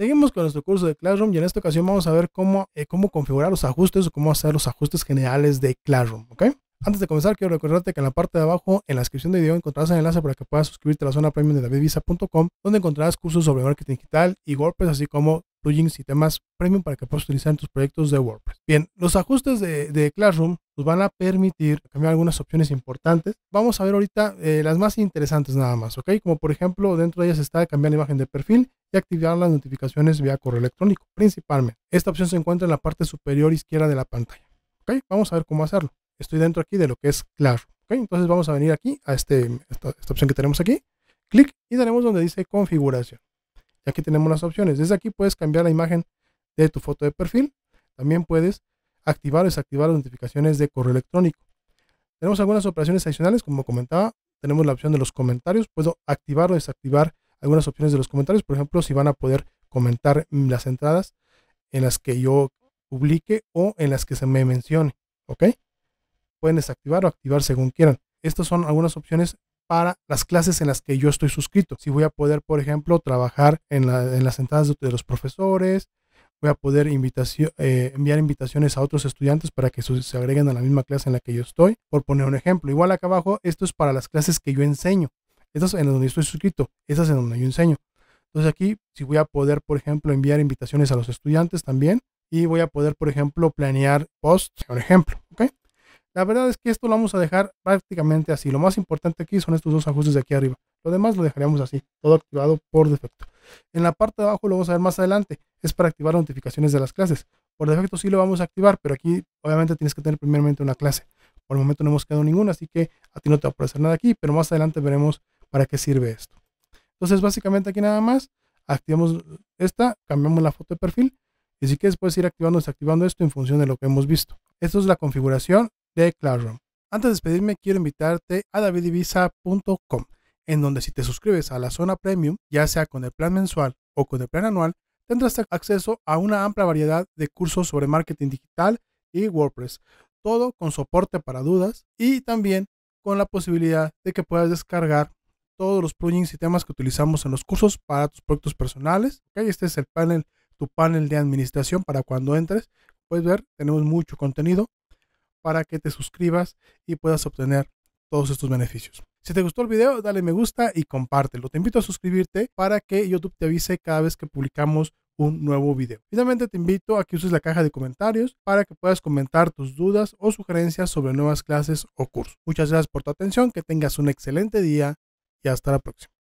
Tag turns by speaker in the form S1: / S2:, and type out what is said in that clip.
S1: Seguimos con nuestro curso de Classroom y en esta ocasión vamos a ver cómo, eh, cómo configurar los ajustes o cómo hacer los ajustes generales de Classroom, ¿ok? Antes de comenzar, quiero recordarte que en la parte de abajo, en la descripción del video, encontrarás el enlace para que puedas suscribirte a la zona premium de davidvisa.com, donde encontrarás cursos sobre marketing digital y WordPress, así como plugins y temas premium para que puedas utilizar en tus proyectos de WordPress. Bien, los ajustes de Classroom pues, van a permitir cambiar algunas opciones importantes. Vamos a ver ahorita eh, las más interesantes nada más, ¿ok? Como por ejemplo, dentro de ellas está cambiar la imagen de perfil y activar las notificaciones vía correo electrónico, principalmente. Esta opción se encuentra en la parte superior izquierda de la pantalla, ¿ok? Vamos a ver cómo hacerlo. Estoy dentro aquí de lo que es claro, ¿ok? Entonces vamos a venir aquí a este, esta, opción que tenemos aquí, clic y daremos donde dice configuración. Y aquí tenemos las opciones. Desde aquí puedes cambiar la imagen de tu foto de perfil. También puedes activar o desactivar las notificaciones de correo electrónico. Tenemos algunas operaciones adicionales, como comentaba, tenemos la opción de los comentarios, puedo activar o desactivar algunas opciones de los comentarios, por ejemplo, si van a poder comentar las entradas en las que yo publique o en las que se me mencione, ¿ok? Pueden desactivar o activar según quieran. Estas son algunas opciones para las clases en las que yo estoy suscrito. Si voy a poder, por ejemplo, trabajar en, las entradas de los profesores, voy a poder eh, enviar invitaciones a otros estudiantes para que se agreguen a la misma clase en la que yo estoy, por poner un ejemplo. Igual acá abajo, esto es para las clases que yo enseño. Estas es en donde estoy suscrito, estas en donde yo enseño. Entonces aquí, si voy a poder, por ejemplo, enviar invitaciones a los estudiantes también y voy a poder, por ejemplo, planear posts, por ejemplo, La verdad es que esto lo vamos a dejar prácticamente así. Lo más importante aquí son estos dos ajustes de aquí arriba. Lo demás lo dejaríamos así, todo activado por defecto. En la parte de abajo lo vamos a ver más adelante. Es para activar notificaciones de las clases. Por defecto sí lo vamos a activar, pero aquí obviamente tienes que tener primeramente una clase. Por el momento no hemos quedado ninguna, así que a ti no te va a aparecer nada aquí, pero más adelante veremos para qué sirve esto. Entonces básicamente aquí nada más, activamos esta, cambiamos la foto de perfil y si quieres puedes ir activando y desactivando esto en función de lo que hemos visto. Esto es la configuración de Classroom. Antes de despedirme, quiero invitarte a davidivisa.com en donde si te suscribes a la zona premium, ya sea con el plan mensual o con el plan anual, tendrás acceso a una amplia variedad de cursos sobre marketing digital y WordPress, todo con soporte para dudas y también con la posibilidad de que puedas descargar todos los plugins y temas que utilizamos en los cursos para tus proyectos personales. Okay, este es el panel, tu panel de administración para cuando entres. Puedes ver, tenemos mucho contenido para que te suscribas y puedas obtener todos estos beneficios. Si te gustó el video, dale me gusta y compártelo. Te invito a suscribirte para que YouTube te avise cada vez que publicamos un nuevo video. Finalmente te invito a que uses la caja de comentarios para que puedas comentar tus dudas o sugerencias sobre nuevas clases o cursos. Muchas gracias por tu atención, que tengas un excelente día y hasta la próxima.